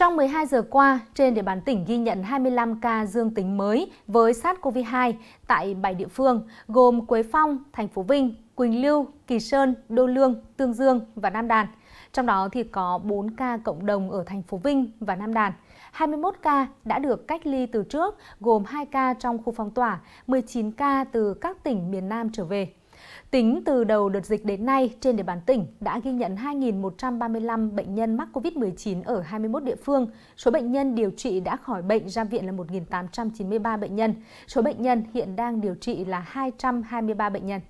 Trong 12 giờ qua, trên địa bàn tỉnh ghi nhận 25 ca dương tính mới với SARS-CoV-2 tại 7 địa phương, gồm Quế Phong, Thành phố Vinh, Quỳnh Lưu, Kỳ Sơn, Đô Lương, Tương Dương và Nam Đàn. Trong đó thì có 4 ca cộng đồng ở thành phố Vinh và Nam Đàn. 21 ca đã được cách ly từ trước, gồm 2 ca trong khu phong tỏa, 19 ca từ các tỉnh miền Nam trở về. Tính từ đầu đợt dịch đến nay, trên địa bàn tỉnh đã ghi nhận 2.135 bệnh nhân mắc COVID-19 ở 21 địa phương. Số bệnh nhân điều trị đã khỏi bệnh ra viện là 1.893 bệnh nhân. Số bệnh nhân hiện đang điều trị là 223 bệnh nhân.